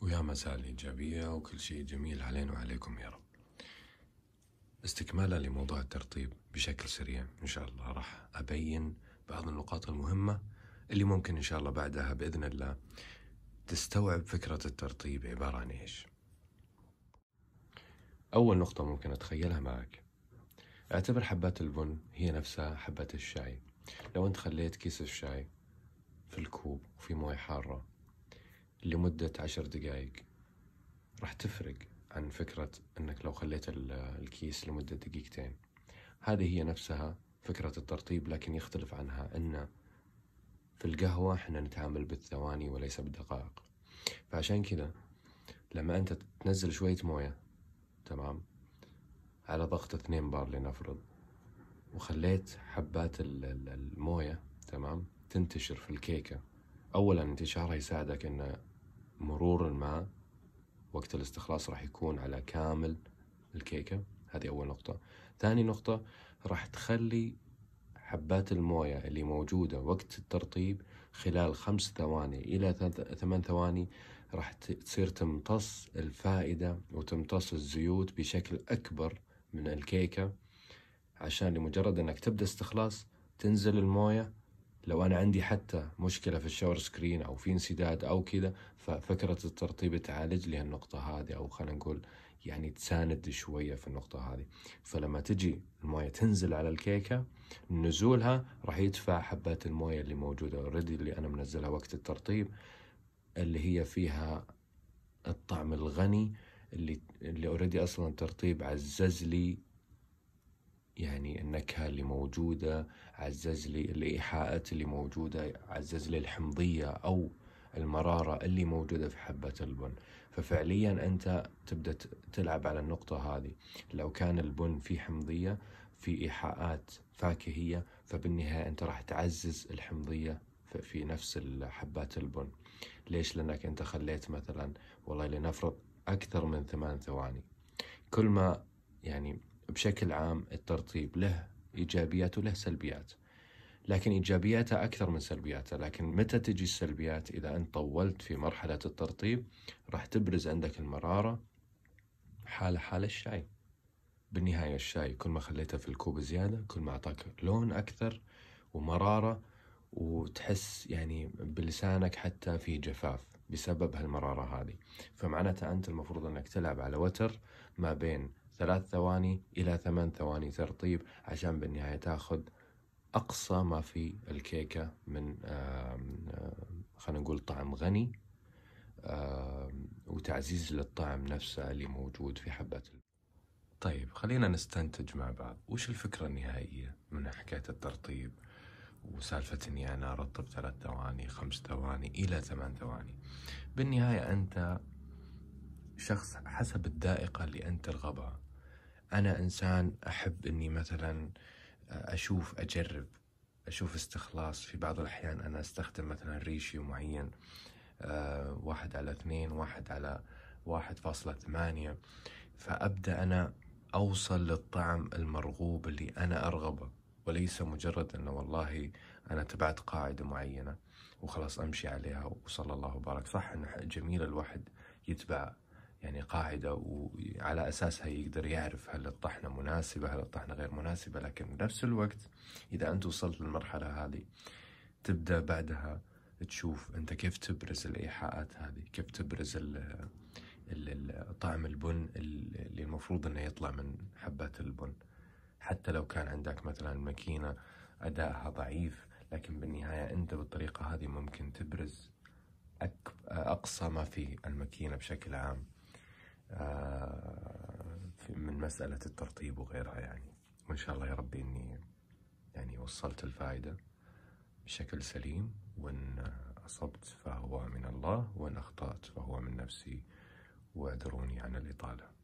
ويا مساء الإيجابية وكل شيء جميل علينا وعليكم يا رب استكمالا لموضوع الترطيب بشكل سريع إن شاء الله راح أبين بعض النقاط المهمة اللي ممكن إن شاء الله بعدها بإذن الله تستوعب فكرة الترطيب عبارة عن إيش أول نقطة ممكن أتخيلها معك اعتبر حبات البن هي نفسها حبات الشاي لو أنت خليت كيس الشاي في الكوب وفي موية حارة لمدة عشر دقايق راح تفرق عن فكرة أنك لو خليت الكيس لمدة دقيقتين هذه هي نفسها فكرة الترطيب لكن يختلف عنها أن في القهوة احنا نتعامل بالثواني وليس بالدقائق فعشان كذا لما أنت تنزل شوية موية تمام على ضغط اثنين بار لنفرض وخليت حبات الموية تمام تنتشر في الكيكة أولا انتشارها يساعدك أن مرور الماء وقت الاستخلاص راح يكون على كامل الكيكة هذه أول نقطة ثاني نقطة راح تخلي حبات الموية اللي موجودة وقت الترطيب خلال خمس ثواني إلى ثمان ثواني راح تصير تمتص الفائدة وتمتص الزيوت بشكل أكبر من الكيكة عشان لمجرد أنك تبدأ استخلاص تنزل الموية لو انا عندي حتى مشكله في الشاور سكرين او في انسداد او كذا ففكره الترطيب تعالج لي النقطه هذه او خلينا نقول يعني تساند شويه في النقطه هذه فلما تجي المويه تنزل على الكيكه نزولها راح يدفع حبات المويه اللي موجوده اوريدي اللي انا منزلها وقت الترطيب اللي هي فيها الطعم الغني اللي اللي اوريدي اصلا ترطيب عزز لي يعني النكهة اللي موجودة عزز لي الإيحاءات اللي موجودة عزز لي الحمضية أو المرارة اللي موجودة في حبة البن ففعليا أنت تبدأ تلعب على النقطة هذه لو كان البن فيه حمضية في إيحاءات فاكهية فبالنهاية أنت راح تعزز الحمضية في نفس حبات البن ليش لأنك أنت خليت مثلا والله لنفرض أكثر من ثمان ثواني كل ما يعني بشكل عام الترطيب له ايجابيات وله سلبيات لكن ايجابياته اكثر من سلبياته لكن متى تجي السلبيات اذا انت طولت في مرحله الترطيب راح تبرز عندك المراره حاله حال الشاي بالنهايه الشاي كل ما خليته في الكوب زياده كل ما اعطاك لون اكثر ومراره وتحس يعني بلسانك حتى في جفاف بسبب هالمراره هذه فمعناته انت المفروض انك تلعب على وتر ما بين ثلاث ثواني إلى ثمان ثواني ترطيب عشان بالنهاية تاخذ أقصى ما في الكيكة من آه، آه، خلينا نقول طعم غني آه، وتعزيز للطعم نفسه اللي موجود في حبة طيب خلينا نستنتج مع بعض وش الفكرة النهائية من حكاية الترطيب وسالفة اني انا ارطب ثلاث ثواني خمس ثواني الى ثمان ثواني بالنهاية انت شخص حسب الذائقة اللي انت ترغبها انا انسان احب اني مثلا آه، اشوف اجرب اشوف استخلاص في بعض الاحيان انا استخدم مثلا ريشيو معين آه، واحد على اثنين واحد على واحد فاصلة ثمانية فأبدأ أنا أوصل للطعم المرغوب اللي أنا أرغبه وليس مجرد أنه والله أنا تبعت قاعدة معينة وخلاص أمشي عليها وصلى الله وبارك صح أنه جميل الواحد يتبع يعني قاعدة وعلى أساسها يقدر يعرف هل الطحنة مناسبة هل الطحنة غير مناسبة لكن بنفس الوقت إذا أنت وصلت للمرحلة هذه تبدأ بعدها تشوف أنت كيف تبرز الإيحاءات هذه كيف تبرز طعم البن اللي المفروض أنه يطلع من حبات البن حتى لو كان عندك مثلا ماكينة أدائها ضعيف لكن بالنهاية أنت بالطريقة هذه ممكن تبرز أقصى ما في الماكينة بشكل عام آه، من مسألة الترطيب وغيرها يعني وإن شاء الله يا ربي أني يعني وصلت الفائدة بشكل سليم وإن أصبت فهو من الله وإن أخطأت فهو من نفسي واعذروني عن الإطالة